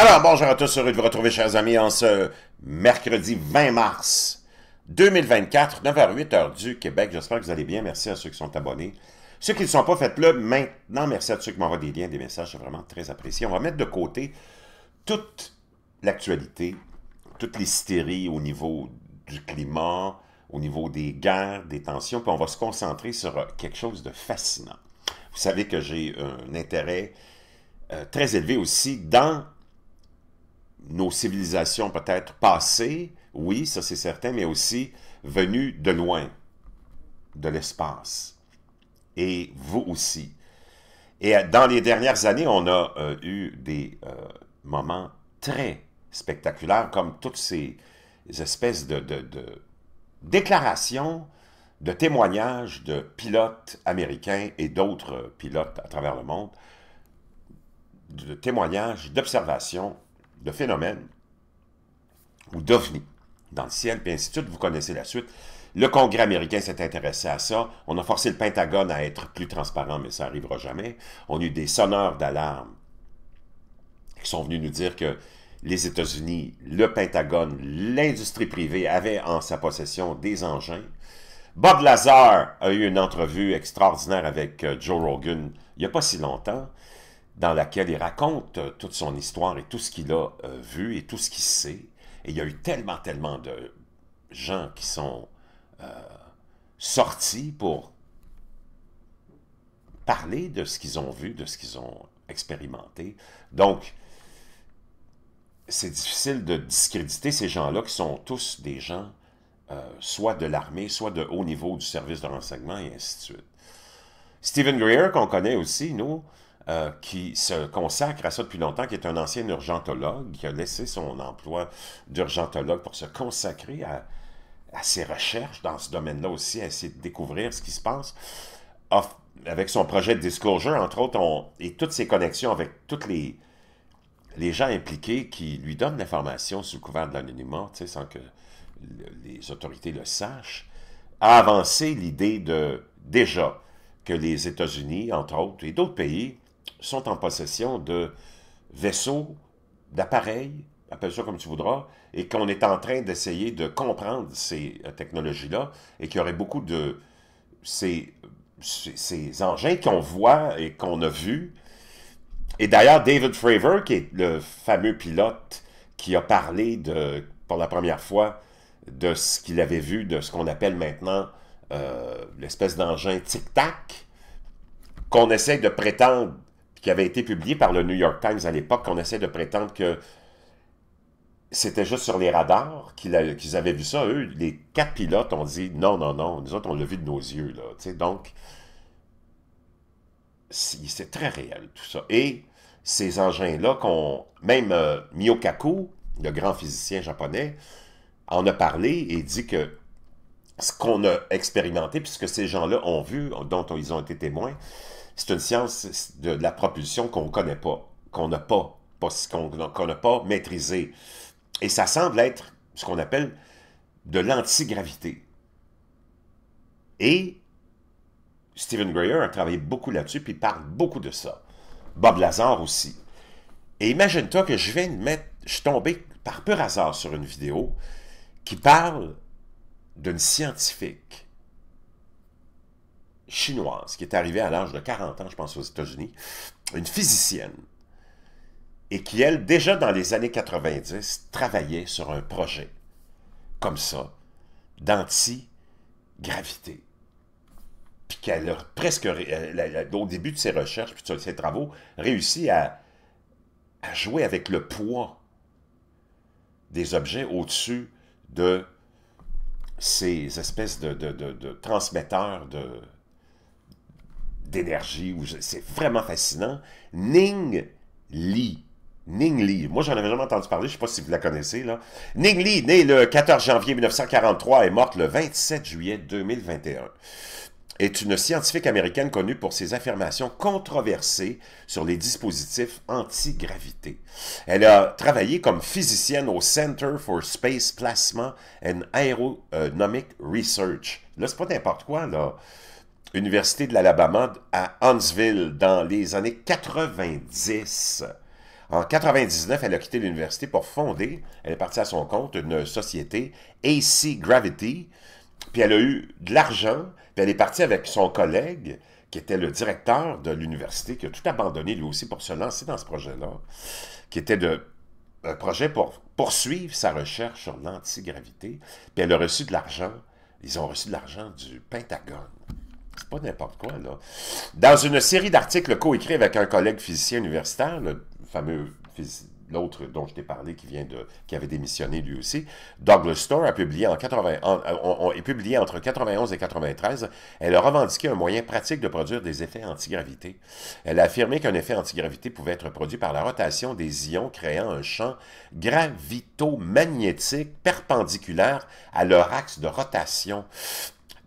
Alors, bonjour à tous, heureux de vous retrouver, chers amis, en ce mercredi 20 mars 2024, 9h08, du Québec. J'espère que vous allez bien. Merci à ceux qui sont abonnés. Ceux qui ne sont pas, faites-le maintenant. Merci à ceux qui m'envoient des liens, des messages. C'est vraiment très apprécié. On va mettre de côté toute l'actualité, toute l'hystérie au niveau du climat, au niveau des guerres, des tensions, puis on va se concentrer sur quelque chose de fascinant. Vous savez que j'ai un intérêt euh, très élevé aussi dans nos civilisations peut-être passées, oui, ça c'est certain, mais aussi venues de loin, de l'espace. Et vous aussi. Et euh, dans les dernières années, on a euh, eu des euh, moments très spectaculaires, comme toutes ces espèces de, de déclarations, de témoignages de pilotes américains et d'autres pilotes à travers le monde, de témoignages, d'observations de phénomènes ou d'ovnis dans le ciel, puis ainsi de suite. Vous connaissez la suite. Le Congrès américain s'est intéressé à ça. On a forcé le Pentagone à être plus transparent, mais ça n'arrivera jamais. On a eu des sonneurs d'alarme qui sont venus nous dire que les États-Unis, le Pentagone, l'industrie privée avaient en sa possession des engins. Bob Lazar a eu une entrevue extraordinaire avec euh, Joe Rogan il n'y a pas si longtemps dans laquelle il raconte euh, toute son histoire et tout ce qu'il a euh, vu et tout ce qu'il sait. Et il y a eu tellement, tellement de gens qui sont euh, sortis pour parler de ce qu'ils ont vu, de ce qu'ils ont expérimenté. Donc, c'est difficile de discréditer ces gens-là qui sont tous des gens soit de l'armée, soit de haut niveau du service de renseignement, et ainsi de suite. Stephen Greer, qu'on connaît aussi, nous, euh, qui se consacre à ça depuis longtemps, qui est un ancien urgentologue, qui a laissé son emploi d'urgentologue pour se consacrer à, ses recherches dans ce domaine-là aussi, à essayer de découvrir ce qui se passe. Avec son projet de Disclosure, entre autres, et toutes ses connexions avec toutes les, les gens impliqués qui lui donnent l'information sous le couvert de l'anonymat, sans que les autorités le sachent, a avancé l'idée de, déjà, que les États-Unis, entre autres, et d'autres pays sont en possession de vaisseaux, d'appareils, appelle ça comme tu voudras, et qu'on est en train d'essayer de comprendre ces euh, technologies-là, et qu'il y aurait beaucoup de ces, engins qu'on voit et qu'on a vus. Et d'ailleurs, David Fravor, qui est le fameux pilote qui a parlé de, pour la première fois de ce qu'il avait vu, de ce qu'on appelle maintenant euh, l'espèce d'engin tic-tac, qu'on essaie de prétendre qui avait été publié par le New York Times à l'époque, qu'on essaie de prétendre que c'était juste sur les radars qu'ils avaient vu ça. Eux, les quatre pilotes ont dit non, non, non, nous autres, on l'a vu de nos yeux. Là, donc, c'est très réel tout ça. Et ces engins-là qu'on... Même euh, Miokaku, Miyokaku, le grand physicien japonais, en a parlé et dit que ce qu'on a expérimenté, puisque ces gens-là ont vu, dont ils ont été témoins, c'est une science de, la propulsion qu'on ne connaît pas, qu'on n'a pas, pas qu'on pas maîtrisée. Et ça semble être ce qu'on appelle de l'antigravité. Et Stephen Greer a travaillé beaucoup là-dessus, puis il parle beaucoup de ça. Bob Lazar aussi. Et imagine-toi que je viens mettre, je suis tombé par pur hasard sur une vidéo qui parle d'une scientifique chinoise qui est arrivée à l'âge de 40 ans, je pense, aux États-Unis, une physicienne, et qui, elle, déjà dans les années 90, travaillait sur un projet comme ça, d'anti-gravité. Puis qu'elle a presque, euh, au début de ses recherches, puis de ses travaux, réussi à, jouer avec le poids des objets au-dessus de ces espèces de transmetteurs de, d'énergie. C'est vraiment fascinant. Ning Li. Ning Li. Moi, j'en avais jamais entendu parler. Je sais pas si vous la connaissez, là. Ning Li, née le 14 janvier 1943, et morte le 27 juillet 2021 est une scientifique américaine connue pour ses affirmations controversées sur les dispositifs anti-gravité. Elle a travaillé comme physicienne au Center for Space Placement and Aeronomic Research. Là, c'est pas n'importe quoi, là. Université de l'Alabama à Huntsville dans les années 90. En 99, elle a quitté l'université pour fonder, elle est partie à son compte, une société AC Gravity, puis elle a eu de l'argent, puis elle est partie avec son collègue, qui était le directeur de l'université, qui a tout abandonné lui aussi pour se lancer dans ce projet-là, qui était de, un projet pour poursuivre sa recherche sur l'antigravité, puis elle a reçu de l'argent, ils ont reçu de l'argent du Pentagone c'est pas n'importe quoi, là. Dans une série d'articles coécrits avec un collègue physicien universitaire, le fameux l'autre dont je t'ai parlé qui vient de qui avait démissionné lui aussi, Douglas Storr a publié en est publié entre 91 et 93, elle a revendiqué un moyen pratique de produire des effets antigravité. Elle a affirmé qu'un effet antigravité pouvait être produit par la rotation des ions créant un champ gravitomagnétique perpendiculaire à leur axe de rotation.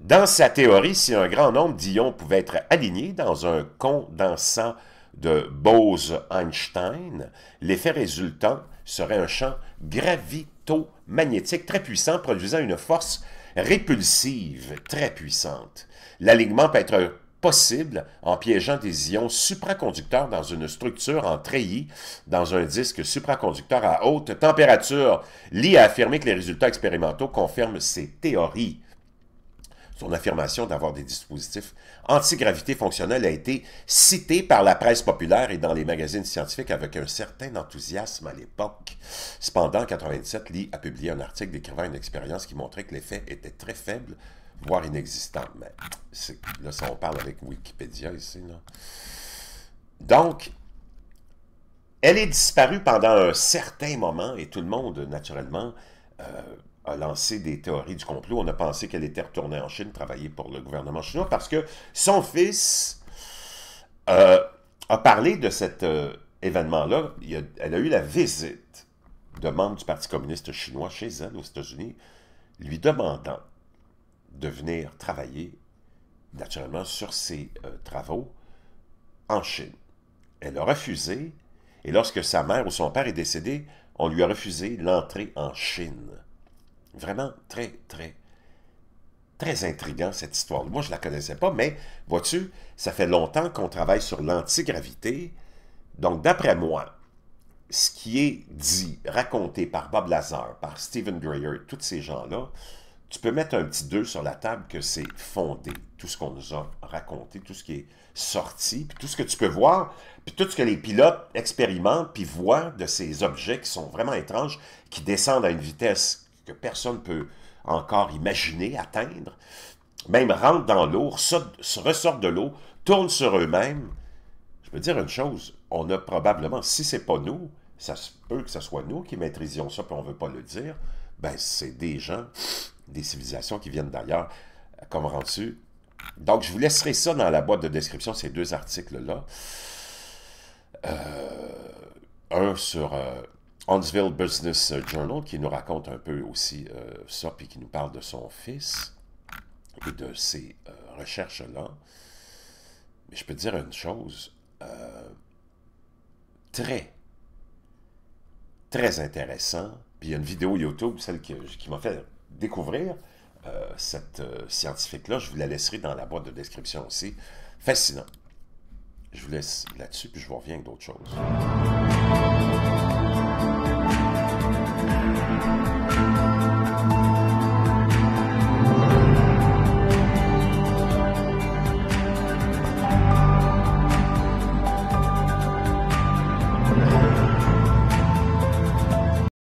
Dans sa théorie, si un grand nombre d'ions pouvaient être alignés dans un condensant de Bose-Einstein, l'effet résultant serait un champ gravitomagnétique très puissant produisant une force répulsive très puissante. L'alignement peut être possible en piégeant des ions supraconducteurs dans une structure en treillis dans un disque supraconducteur à haute température. Lee a affirmé que les résultats expérimentaux confirment ses théories. Son affirmation d'avoir des dispositifs antigravité fonctionnels a été citée par la presse populaire et dans les magazines scientifiques avec un certain enthousiasme à l'époque. Cependant, en 1997, Lee a publié un article décrivant une expérience qui montrait que l'effet était très faible, voire inexistant. Mais là, ça, on parle avec Wikipédia ici. Là. Donc, elle est disparue pendant un certain moment et tout le monde, naturellement, euh, lancé des théories du complot. On a pensé qu'elle était retournée en Chine travailler pour le gouvernement chinois parce que son fils euh, a parlé de cet euh, événement-là. Elle a eu la visite de membres du Parti communiste chinois chez elle aux États-Unis, lui demandant de venir travailler naturellement sur ses euh, travaux en Chine. Elle a refusé, et lorsque sa mère ou son père est décédé, on lui a refusé l'entrée en Chine. Vraiment très, très, très intriguant cette histoire. Moi, je ne la connaissais pas, mais vois-tu, ça fait longtemps qu'on travaille sur l'antigravité. Donc, d'après moi, ce qui est dit, raconté par Bob Lazar, par Stephen Greer, tous ces gens-là, tu peux mettre un petit 2 sur la table que c'est fondé, tout ce qu'on nous a raconté, tout ce qui est sorti, puis tout ce que tu peux voir, puis tout ce que les pilotes expérimentent, puis voient de ces objets qui sont vraiment étranges, qui descendent à une vitesse que personne ne peut encore imaginer atteindre, même rentrent dans l'eau, ressortent de l'eau, tournent sur eux-mêmes. Je peux dire une chose, on a probablement, si c'est pas nous, ça se peut que ce soit nous qui maîtrisions ça, puis on ne veut pas le dire, ben c'est des gens, des civilisations qui viennent d'ailleurs. comme rendu Donc, je vous laisserai ça dans la boîte de description, ces deux articles-là. Euh, un sur euh, Huntsville Business Journal qui nous raconte un peu aussi euh, ça, puis qui nous parle de son fils et de ses euh, recherches-là. Mais je peux dire une chose euh, très, très intéressant. Puis il y a une vidéo YouTube, celle qui m'a fait découvrir cette scientifique-là. Je vous la laisserai dans la boîte de description aussi. Fascinant. Je vous laisse là-dessus, puis je vous reviens avec d'autres choses.